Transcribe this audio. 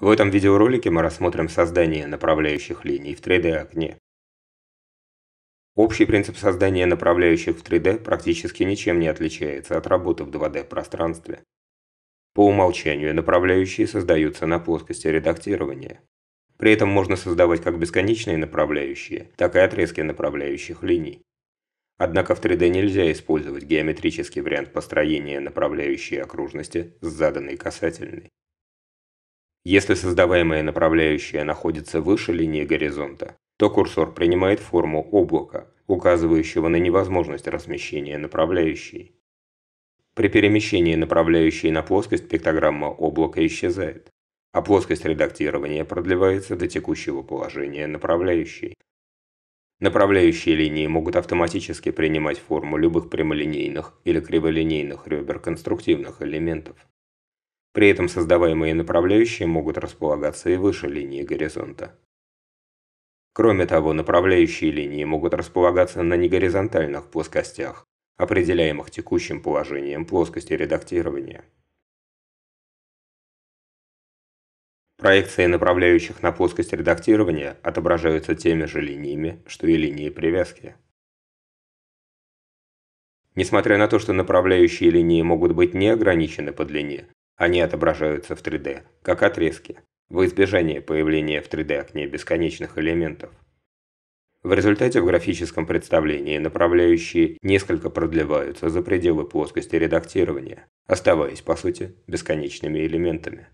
В этом видеоролике мы рассмотрим создание направляющих линий в 3D-окне. Общий принцип создания направляющих в 3D практически ничем не отличается от работы в 2D-пространстве. По умолчанию направляющие создаются на плоскости редактирования. При этом можно создавать как бесконечные направляющие, так и отрезки направляющих линий. Однако в 3D нельзя использовать геометрический вариант построения направляющей окружности с заданной касательной. Если создаваемая направляющая находится выше линии горизонта, то курсор принимает форму облака, указывающего на невозможность размещения направляющей. При перемещении направляющей на плоскость пиктограмма облака исчезает, а плоскость редактирования продлевается до текущего положения направляющей. Направляющие линии могут автоматически принимать форму любых прямолинейных или криволинейных ребер конструктивных элементов. При этом создаваемые направляющие могут располагаться и выше линии горизонта. Кроме того, направляющие линии могут располагаться на негоризонтальных плоскостях, определяемых текущим положением плоскости редактирования. Проекции направляющих на плоскость редактирования отображаются теми же линиями, что и линии привязки. Несмотря на то, что направляющие линии могут быть не ограничены по длине, они отображаются в 3D, как отрезки, в избежание появления в 3D-окне бесконечных элементов. В результате в графическом представлении направляющие несколько продлеваются за пределы плоскости редактирования, оставаясь, по сути, бесконечными элементами.